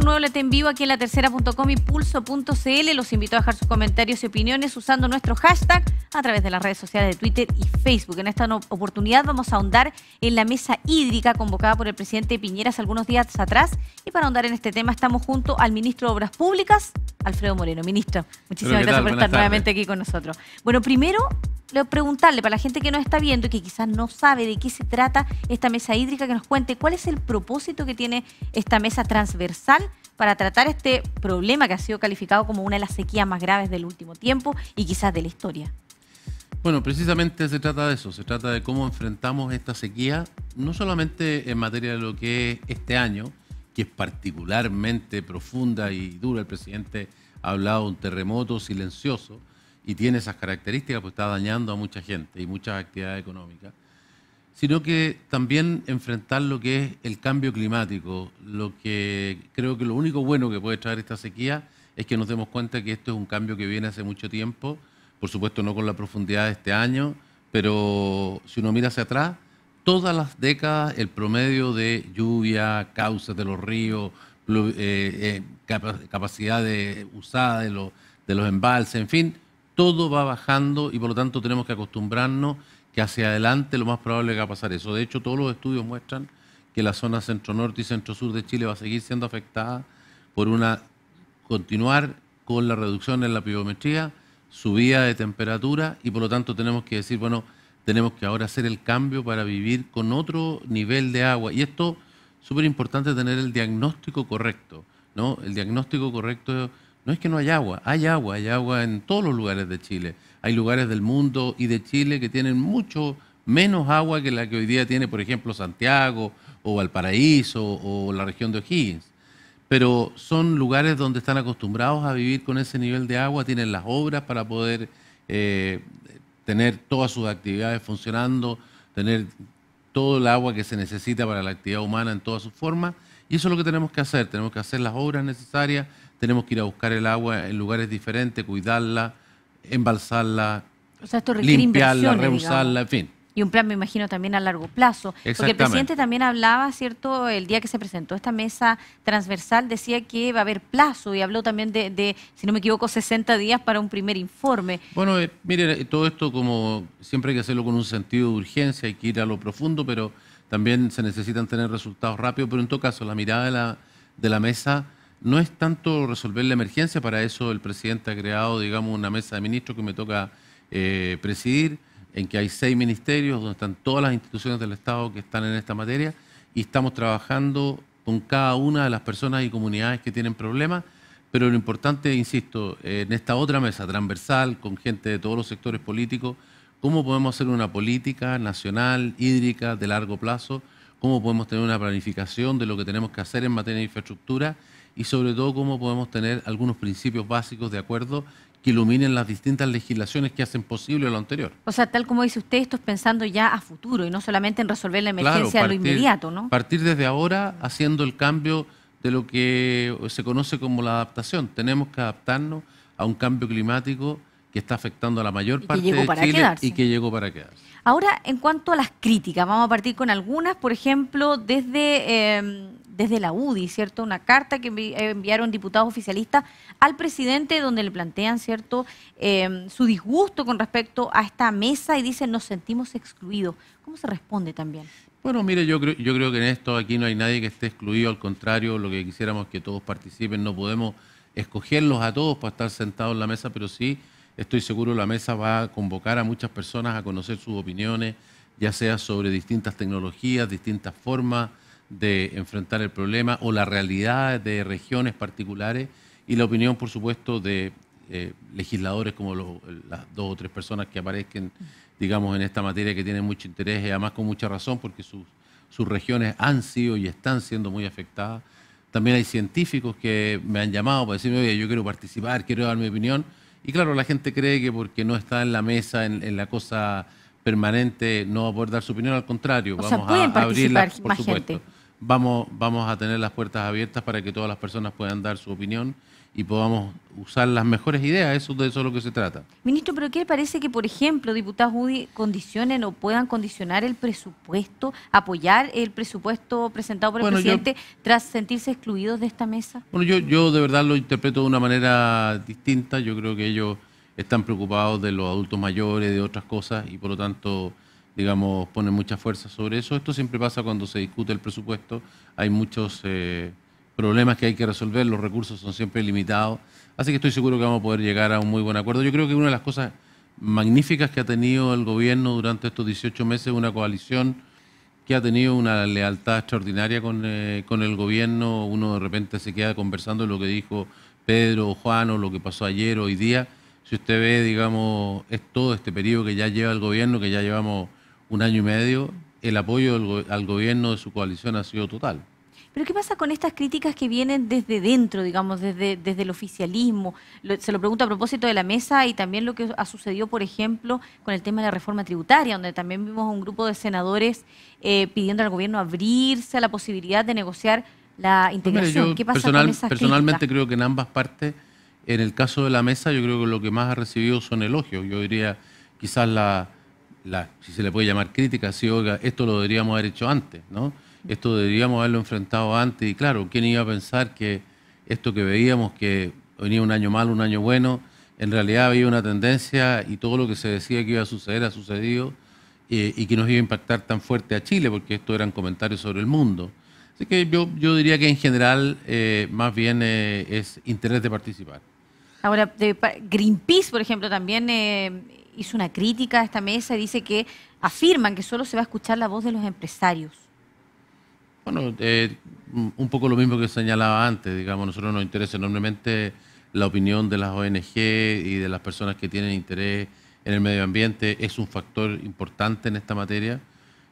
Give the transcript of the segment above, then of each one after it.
nuevo en vivo aquí en la tercera.com y pulso.cl. Los invito a dejar sus comentarios y opiniones usando nuestro hashtag a través de las redes sociales de Twitter y Facebook. En esta oportunidad vamos a ahondar en la mesa hídrica convocada por el presidente Piñera hace algunos días atrás. Y para ahondar en este tema estamos junto al ministro de Obras Públicas, Alfredo Moreno. Ministro, muchísimas gracias por estar nuevamente aquí con nosotros. Bueno, primero preguntarle para la gente que nos está viendo y que quizás no sabe de qué se trata esta mesa hídrica, que nos cuente cuál es el propósito que tiene esta mesa transversal para tratar este problema que ha sido calificado como una de las sequías más graves del último tiempo y quizás de la historia. Bueno, precisamente se trata de eso, se trata de cómo enfrentamos esta sequía, no solamente en materia de lo que es este año, que es particularmente profunda y dura, el presidente ha hablado de un terremoto silencioso, y tiene esas características, pues está dañando a mucha gente y muchas actividades económicas, sino que también enfrentar lo que es el cambio climático, lo que creo que lo único bueno que puede traer esta sequía es que nos demos cuenta que esto es un cambio que viene hace mucho tiempo, por supuesto no con la profundidad de este año, pero si uno mira hacia atrás, todas las décadas el promedio de lluvia, causas de los ríos, eh, eh, capacidad de, usada de los embalses, en fin, todo va bajando y por lo tanto tenemos que acostumbrarnos que hacia adelante lo más probable que va a pasar eso. De hecho, todos los estudios muestran que la zona centro-norte y centro-sur de Chile va a seguir siendo afectada por una continuar con la reducción en la pibometría, subida de temperatura y por lo tanto tenemos que decir, bueno, tenemos que ahora hacer el cambio para vivir con otro nivel de agua. Y esto súper importante tener el diagnóstico correcto, ¿no? El diagnóstico correcto no es que no hay agua, hay agua, hay agua en todos los lugares de Chile. Hay lugares del mundo y de Chile que tienen mucho menos agua que la que hoy día tiene, por ejemplo, Santiago o Valparaíso o la región de O'Higgins. Pero son lugares donde están acostumbrados a vivir con ese nivel de agua, tienen las obras para poder eh, tener todas sus actividades funcionando, tener todo el agua que se necesita para la actividad humana en todas sus formas y eso es lo que tenemos que hacer, tenemos que hacer las obras necesarias, tenemos que ir a buscar el agua en lugares diferentes, cuidarla, embalsarla, limpiarla, rehusarla, en fin. Y un plan, me imagino, también a largo plazo. Porque el presidente también hablaba, ¿cierto? El día que se presentó esta mesa transversal, decía que va a haber plazo y habló también de, si no me equivoco, 60 días para un primer informe. Bueno, eh, mire, todo esto como siempre hay que hacerlo con un sentido de urgencia, hay que ir a lo profundo, pero también se necesitan tener resultados rápidos, pero en todo caso, la mirada de la, mesa no es tanto resolver la emergencia, para eso el presidente ha creado, digamos, una mesa de ministros que me toca eh, presidir, en que hay seis ministerios donde están todas las instituciones del Estado que están en esta materia y estamos trabajando con cada una de las personas y comunidades que tienen problemas, pero lo importante, insisto, en esta otra mesa transversal, con gente de todos los sectores políticos, cómo podemos hacer una política nacional, hídrica, de largo plazo, cómo podemos tener una planificación de lo que tenemos que hacer en materia de infraestructura y sobre todo cómo podemos tener algunos principios básicos de acuerdo que iluminen las distintas legislaciones que hacen posible lo anterior. O sea, tal como dice usted, esto es pensando ya a futuro y no solamente en resolver la emergencia de a lo inmediato, ¿no? Partir desde ahora haciendo el cambio de lo que se conoce como la adaptación. Tenemos que adaptarnos a un cambio climático que está afectando a la mayor parte de Chile y que llegó para quedarse. Ahora, en cuanto a las críticas, vamos a partir con algunas, por ejemplo, desde, em, desde la UDI, ¿cierto? Una carta que enviaron diputados oficialistas al presidente donde le plantean, ¿cierto?, em, su disgusto con respecto a esta mesa y dicen nos sentimos excluidos. ¿Cómo se responde también? Bueno, mire, yo creo, yo creo que en esto aquí no hay nadie que esté excluido, al contrario, lo que quisiéramos es que todos participen, no podemos escogerlos a todos para estar sentados en la mesa, pero sí Estoy seguro la mesa va a convocar a muchas personas a conocer sus opiniones, ya sea sobre distintas tecnologías, distintas formas de enfrentar el problema o la realidad de regiones particulares y la opinión, por supuesto, de eh, legisladores como las dos o tres personas que aparezcan, digamos, en esta materia que tienen mucho interés y además con mucha razón porque sus, sus regiones han sido y están siendo muy afectadas. También hay científicos que me han llamado para decirme, oye, yo quiero participar, quiero dar mi opinión y claro, la gente cree que porque no está en la mesa, en, la cosa permanente, no va a poder dar su opinión, al contrario, vamos a abrir por supuesto. Vamos, vamos a tener las puertas abiertas para que todas las personas puedan dar su opinión y podamos usar las mejores ideas, eso de eso es lo que se trata. Ministro, pero ¿qué le parece que, por ejemplo, diputados UDI condicionen o puedan condicionar el presupuesto, apoyar el presupuesto presentado por el presidente tras sentirse excluidos de esta mesa? Bueno, yo, yo de verdad lo interpreto de una manera distinta, yo creo que ellos están preocupados de los adultos mayores, de otras cosas, y por lo tanto, digamos, ponen mucha fuerza sobre eso. Esto siempre pasa cuando se discute el presupuesto, hay muchos... Eh, problemas que hay que resolver, los recursos son siempre limitados, así que estoy seguro que vamos a poder llegar a un muy buen acuerdo. Yo creo que una de las cosas magníficas que ha tenido el gobierno durante estos 18 meses es una coalición que ha tenido una lealtad extraordinaria con, eh, con el gobierno, uno de repente se queda conversando lo que dijo Pedro o Juan o lo que pasó ayer o hoy día, si usted ve, digamos, es todo este periodo que ya lleva el gobierno, que ya llevamos un año y medio, el apoyo al gobierno de su coalición ha sido total. Pero ¿qué pasa con estas críticas que vienen desde dentro, digamos, desde, desde el oficialismo? se lo pregunto a propósito de la mesa y también lo que ha sucedido, por ejemplo, con el tema de la reforma tributaria, donde también vimos un grupo de senadores eh, pidiendo al gobierno abrirse a la posibilidad de negociar la integración. ¿Qué pasa con esas Personalmente creo que en ambas partes, en el caso de la mesa, yo creo que lo que más ha recibido son elogios. Yo diría, quizás la, si se le puede llamar crítica, si esto lo deberíamos haber hecho antes, ¿no? Esto deberíamos haberlo enfrentado antes y claro, ¿quién iba a pensar que esto que veíamos, que venía un año malo, un año bueno, en realidad había una tendencia y todo lo que se decía que iba a suceder ha sucedido eh, y que nos iba a impactar tan fuerte a Chile, porque esto eran comentarios sobre el mundo. Así que yo, yo diría que en general eh, más bien eh, es interés de participar. Ahora, de, Greenpeace, por ejemplo, también hizo una crítica a esta mesa y dice que afirman que solo se va a escuchar la voz de los empresarios. Bueno, eh, un poco lo mismo que señalaba antes, digamos, nosotros nos interesa enormemente la opinión de las ONG y de las personas que tienen interés en el medio ambiente, es un factor importante en esta materia.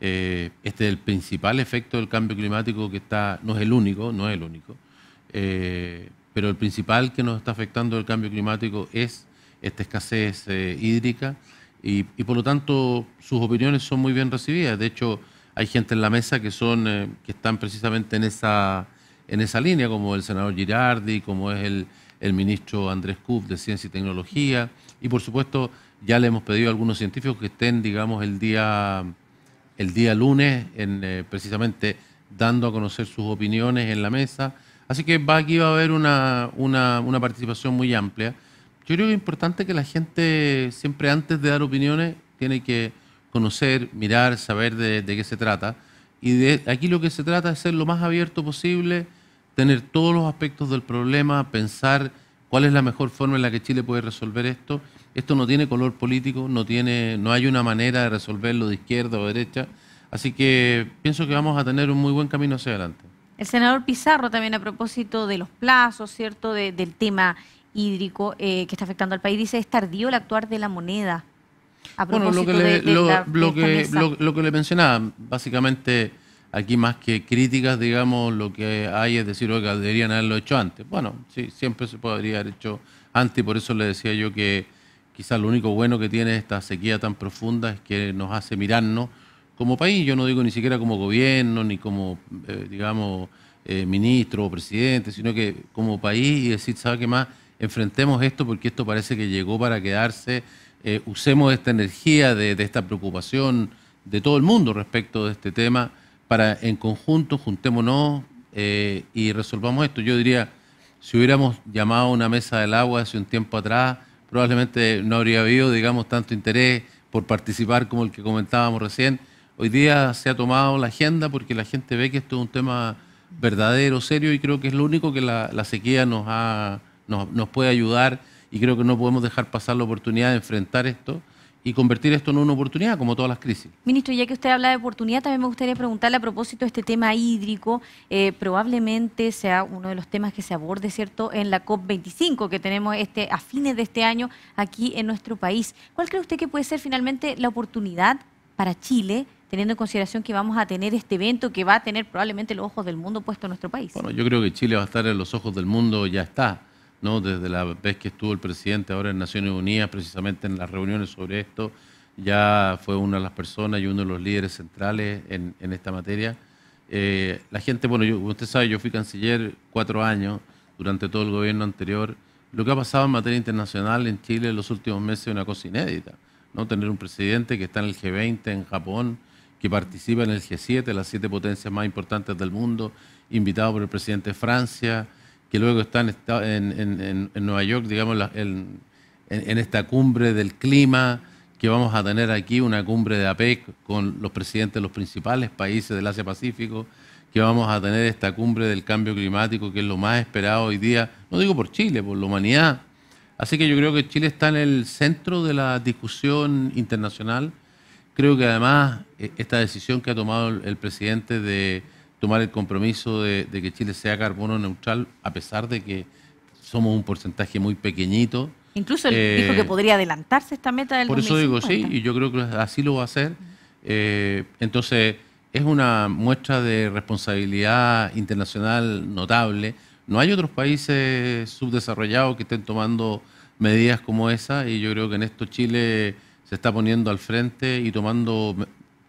Eh, este es el principal efecto del cambio climático que está, no es el único, no es el único, eh, pero el principal que nos está afectando el cambio climático es esta escasez eh, hídrica y por lo tanto sus opiniones son muy bien recibidas. De hecho, hay gente en la mesa que son eh, que están precisamente en esa en esa línea, como el senador Girardi, como es el, el ministro Andrés Cup de Ciencia y Tecnología, y por supuesto ya le hemos pedido a algunos científicos que estén, digamos, el día el día lunes, en, eh, precisamente dando a conocer sus opiniones en la mesa. Así que va, aquí va a haber una, una participación muy amplia. Yo creo que es importante que la gente siempre antes de dar opiniones tiene que conocer, mirar, saber de, qué se trata. Y de aquí lo que se trata es ser lo más abierto posible, tener todos los aspectos del problema, pensar cuál es la mejor forma en la que Chile puede resolver esto. Esto no tiene color político, no, tiene, no hay una manera de resolverlo de izquierda o derecha. Así que pienso que vamos a tener un muy buen camino hacia adelante. El senador Pizarro también a propósito de los plazos, ¿cierto? del tema hídrico eh, que está afectando al país, dice, es tardío el actuar de la moneda bueno, lo que, le, le mencionaba, básicamente aquí más que críticas, digamos, lo que hay es decir, oiga, deberían haberlo hecho antes. Bueno, sí, siempre se podría haber hecho antes y por eso le decía yo que quizás lo único bueno que tiene esta sequía tan profunda es que nos hace mirarnos como país, yo no digo ni siquiera como gobierno, ni como, eh, digamos, eh, ministro o presidente, sino que como país y decir, ¿sabe qué más? Enfrentemos esto porque esto parece que llegó para quedarse eh, usemos esta energía de, esta preocupación de todo el mundo respecto de este tema para en conjunto juntémonos eh, y resolvamos esto. Yo diría, si hubiéramos llamado a una mesa del agua hace un tiempo atrás, probablemente no habría habido, digamos, tanto interés por participar como el que comentábamos recién. Hoy día se ha tomado la agenda porque la gente ve que esto es un tema verdadero, serio, y creo que es lo único que la, sequía nos, ha, nos puede ayudar y creo que no podemos dejar pasar la oportunidad de enfrentar esto y convertir esto en una oportunidad, como todas las crisis. Ministro, ya que usted habla de oportunidad, también me gustaría preguntarle a propósito de este tema hídrico. Eh, probablemente sea uno de los temas que se aborde, ¿cierto?, en la COP25 que tenemos este, a fines de este año aquí en nuestro país. ¿Cuál cree usted que puede ser finalmente la oportunidad para Chile, teniendo en consideración que vamos a tener este evento que va a tener probablemente los ojos del mundo puestos en nuestro país? Bueno, yo creo que Chile va a estar en los ojos del mundo, ya está ¿no? Desde la vez que estuvo el presidente ahora en Naciones Unidas, precisamente en las reuniones sobre esto, ya fue una de las personas y uno de los líderes centrales en, esta materia. Eh, la gente, bueno, yo, usted sabe, yo fui canciller cuatro años durante todo el gobierno anterior. Lo que ha pasado en materia internacional en Chile en los últimos meses es una cosa inédita. ¿no? Tener un presidente que está en el G20 en Japón, que participa en el G7, las siete potencias más importantes del mundo, invitado por el presidente de Francia, que luego están en, Nueva York, digamos, en, en, esta cumbre del clima, que vamos a tener aquí una cumbre de APEC con los presidentes de los principales países del Asia-Pacífico, que vamos a tener esta cumbre del cambio climático, que es lo más esperado hoy día, no digo por Chile, por la humanidad. Así que yo creo que Chile está en el centro de la discusión internacional. Creo que además eh, esta decisión que ha tomado el presidente de tomar el compromiso de, que Chile sea carbono neutral, a pesar de que somos un porcentaje muy pequeñito. Incluso dijo eh, que podría adelantarse esta meta del Por eso digo sí, y yo creo que así lo va a hacer. Eh, entonces, es una muestra de responsabilidad internacional notable. No hay otros países subdesarrollados que estén tomando medidas como esa y yo creo que en esto Chile se está poniendo al frente y tomando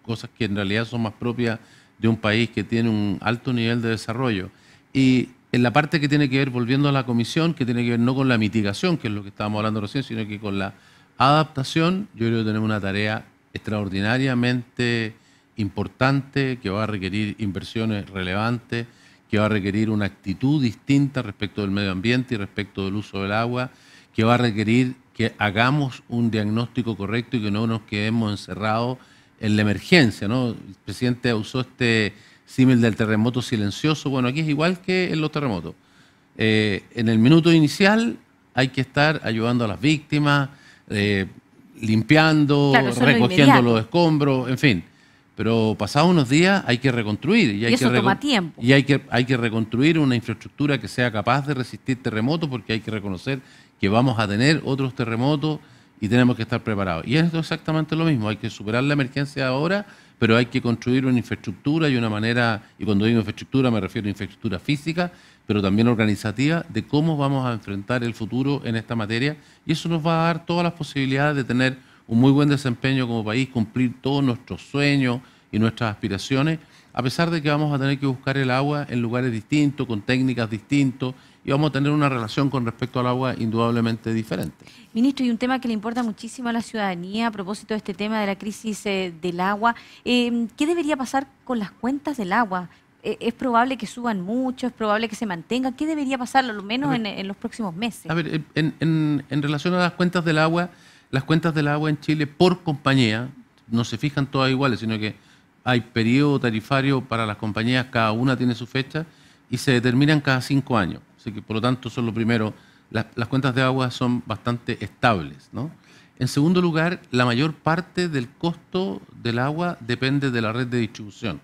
cosas que en realidad son más propias de un país que tiene un alto nivel de desarrollo. Y en la parte que tiene que ver, volviendo a la comisión, que tiene que ver no con la mitigación, que es lo que estábamos hablando recién, sino que con la adaptación, yo creo que tenemos una tarea extraordinariamente importante que va a requerir inversiones relevantes, que va a requerir una actitud distinta respecto del medio ambiente y respecto del uso del agua, que va a requerir que hagamos un diagnóstico correcto y que no nos quedemos encerrados en la emergencia, ¿no? El presidente usó este símil del terremoto silencioso. Bueno, aquí es igual que en los terremotos. Eh, en el minuto inicial hay que estar ayudando a las víctimas, eh, limpiando, recogiendo los escombros, en fin. Pero pasados unos días hay que reconstruir. Y, hay que tiempo. Y hay que, hay que reconstruir una infraestructura que sea capaz de resistir terremotos, porque hay que reconocer que vamos a tener otros terremotos y tenemos que estar preparados. Y es exactamente lo mismo, hay que superar la emergencia ahora, pero hay que construir una infraestructura y una manera, y cuando digo infraestructura me refiero a infraestructura física, pero también organizativa, de cómo vamos a enfrentar el futuro en esta materia. Y eso nos va a dar todas las posibilidades de tener un muy buen desempeño como país, cumplir todos nuestros sueños y nuestras aspiraciones, a pesar de que vamos a tener que buscar el agua en lugares distintos, con técnicas distintas y vamos a tener una relación con respecto al agua indudablemente diferente. Ministro, y un tema que le importa muchísimo a la ciudadanía a propósito de este tema de la crisis eh, del agua, em, ¿qué debería pasar con las cuentas del agua? ¿E, ¿Es probable que suban mucho? ¿Es probable que se mantenga? ¿Qué debería pasar, lo menos en, los próximos meses? A ver, en, en relación a las cuentas del agua, las cuentas del agua en Chile por compañía no se fijan todas iguales, sino que hay periodo tarifario para las compañías, cada una tiene su fecha y se determinan cada cinco años. Así que por lo tanto son lo primero. Las, cuentas de agua son bastante estables. ¿no? En segundo lugar, la mayor parte del costo del agua depende de la red de distribución.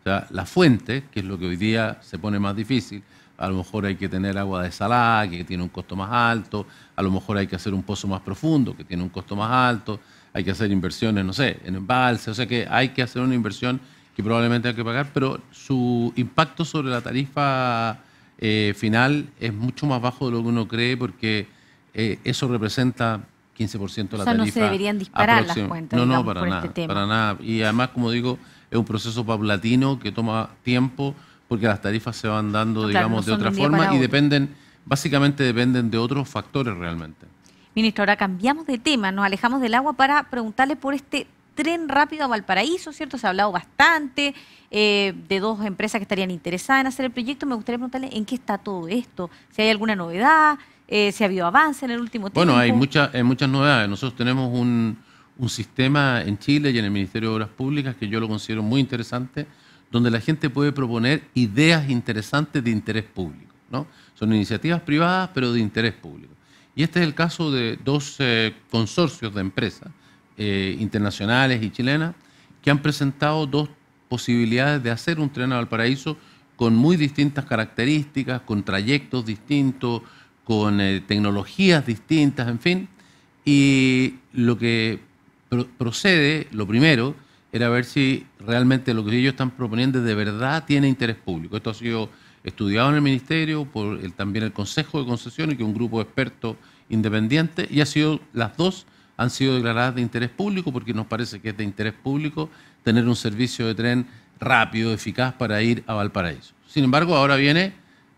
O sea, la fuente, que es lo que hoy día se pone más difícil, a lo mejor hay que tener agua de desalada, que tiene un costo más alto, a lo mejor hay que hacer un pozo más profundo, que tiene un costo más alto, hay que hacer inversiones, no sé, en embalse, o sea que hay que hacer una inversión que probablemente hay que pagar, pero su impacto sobre la tarifa eh, final es mucho más bajo de lo que uno cree porque eh, eso representa 15% de la o sea, no se deberían disparar las cuentas. No, no, para nada, este para nada. Y además, como digo, es un proceso paulatino que toma tiempo porque las tarifas se van dando, digamos, de otra forma y dependen, básicamente dependen de otros factores realmente. Ministro, ahora cambiamos de tema, nos alejamos del agua para preguntarle por este tren rápido a Valparaíso, ¿cierto? Se ha hablado bastante eh, de dos empresas que estarían interesadas en hacer el proyecto. Me gustaría preguntarle en qué está todo esto, si hay alguna novedad, eh, si ha habido avance en el último tiempo. Bueno, hay, muchas novedades. Nosotros tenemos un, sistema en Chile y en el Ministerio de Obras Públicas que yo lo considero muy interesante, donde la gente puede proponer ideas interesantes de interés público. ¿no? Son iniciativas privadas, pero de interés público. Y este es el caso de dos eh, consorcios de empresas eh, internacionales y chilenas que han presentado dos posibilidades de hacer un tren a Valparaíso con muy distintas características, con trayectos distintos, con eh, tecnologías distintas, en fin. Y lo que procede, lo primero, era ver si realmente lo que ellos están proponiendo de verdad tiene interés público. Esto ha sido estudiado en el Ministerio, por el, también el Consejo de Concesiones, que es un grupo de expertos independientes, y ha sido las dos han sido declaradas de interés público porque nos parece que es de interés público tener un servicio de tren rápido, eficaz para ir a Valparaíso. Sin embargo, ahora viene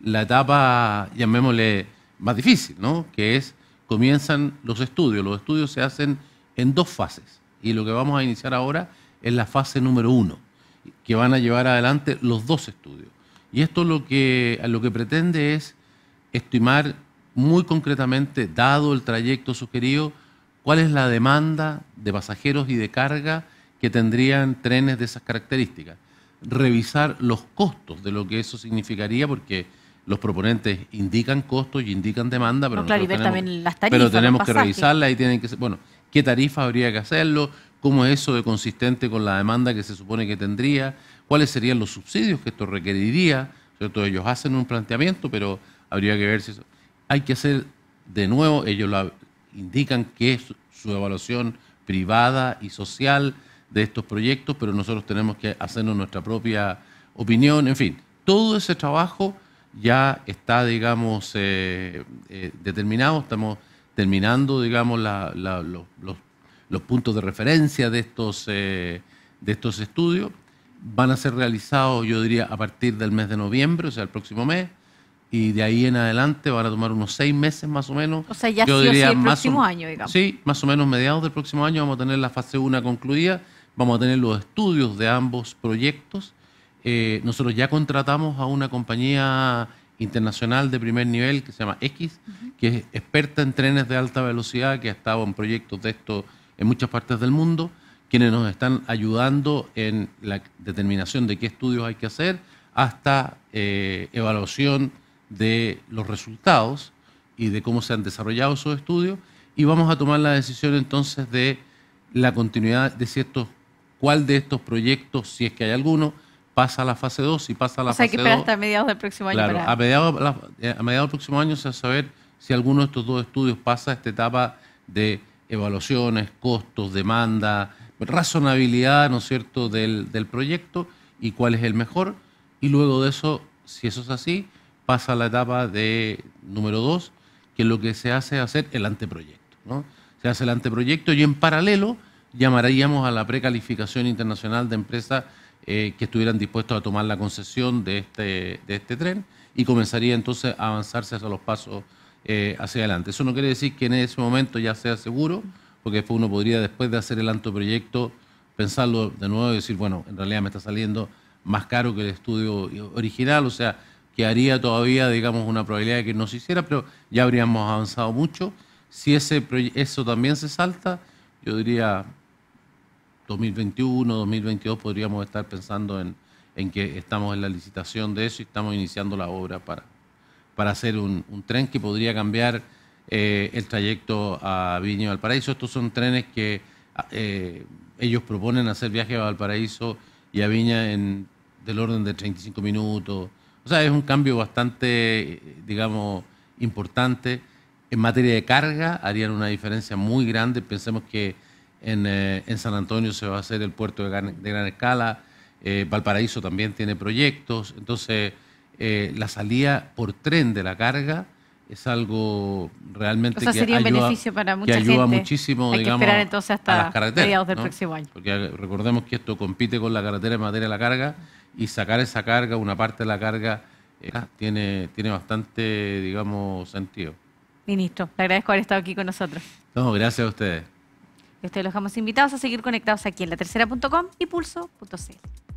la etapa, llamémosle, más difícil, ¿no? Que es, comienzan los estudios. Los estudios se hacen en dos fases. Y lo que vamos a iniciar ahora es la fase número uno, que van a llevar adelante los dos estudios. Y esto lo que, lo que pretende es estimar muy concretamente, dado el trayecto sugerido, cuál es la demanda de pasajeros y de carga que tendrían trenes de esas características. Revisar los costos de lo que eso significaría, porque los proponentes indican costos y indican demanda, pero, no, claro, y ver también las tarifas, pero tenemos que revisarla y tienen que ser, bueno, qué tarifa habría que hacerlo, cómo es eso de consistente con la demanda que se supone que tendría, cuáles serían los subsidios que esto requeriría, ¿cierto? Ellos hacen un planteamiento, pero habría que ver si eso... Hay que hacer de nuevo, ellos lo, indican que es su evaluación privada y social de estos proyectos, pero nosotros tenemos que hacernos nuestra propia opinión, en fin, todo ese trabajo ya está, digamos, eh, eh, determinado, estamos terminando, digamos, los, puntos de referencia de estos, eh, de estos estudios. Van a ser realizados, yo diría, a partir del mes de noviembre, o sea, el próximo mes y de ahí en adelante van a tomar unos seis meses más o menos. O sea, ya Yo sí el próximo año, digamos. Sí, más o menos mediados del próximo año vamos a tener la fase 1 concluida, vamos a tener los estudios de ambos proyectos. Eh, nosotros ya contratamos a una compañía internacional de primer nivel que se llama X, que es experta en trenes de alta velocidad, que ha estado en proyectos de esto en muchas partes del mundo, quienes nos están ayudando en la determinación de qué estudios hay que hacer, hasta eh, evaluación de los resultados y de cómo se han desarrollado esos estudios y vamos a tomar la decisión entonces de la continuidad de ciertos, cuál de estos proyectos, si es que hay alguno, pasa a la fase 2 y pasa a la fase 2. hay que esperar hasta mediados del próximo año. Eh, a mediados, del próximo año se va a saber si alguno de estos dos estudios pasa a esta etapa de evaluaciones, costos, demanda, razonabilidad, ¿no es cierto?, del proyecto y cuál es el mejor. Y luego de eso, si eso es así, pasa a la etapa de número dos, que lo que se hace es hacer el anteproyecto. ¿no? Se hace el anteproyecto y en paralelo llamaríamos a la precalificación internacional de empresas eh, que estuvieran dispuestos a tomar la concesión de este, de este tren y comenzaría entonces a avanzarse hacia los pasos eh, hacia adelante. Eso no quiere decir que en ese momento ya sea seguro, porque después uno podría, después de hacer el anteproyecto, pensarlo de nuevo y decir, bueno, en realidad me está saliendo más caro que el estudio original, o sea, que haría todavía, digamos, una probabilidad de que no se hiciera, pero ya habríamos avanzado mucho. Si ese eso también se salta, yo diría 2021, 2022 podríamos estar pensando en, que estamos en la licitación de eso y estamos iniciando la obra para, para hacer un, tren que podría cambiar eh, el trayecto a Viña y Valparaíso. Estos son trenes que ah, eh, ellos proponen hacer viaje a Valparaíso y a Viña en, del orden de 35 minutos, o sea, es un cambio bastante, digamos, importante. En materia de carga harían una diferencia muy grande. Pensemos que en, eh, San Antonio se va a hacer el puerto de gran, escala. Eh, Valparaíso también tiene proyectos. Entonces, eh, la salida por tren de la carga es algo realmente que sería ayuda, un beneficio para que ayuda muchísimo digamos, a las carreteras, del próximo año. Porque recordemos que esto compite con la carretera en materia de la carga y sacar esa carga, una parte de la carga, eh, tiene, tiene bastante, digamos, sentido. Ministro, le agradezco haber estado aquí con nosotros. No, gracias a ustedes. Y ustedes los dejamos invitados a seguir conectados aquí en la tercera.com y pulso.cl.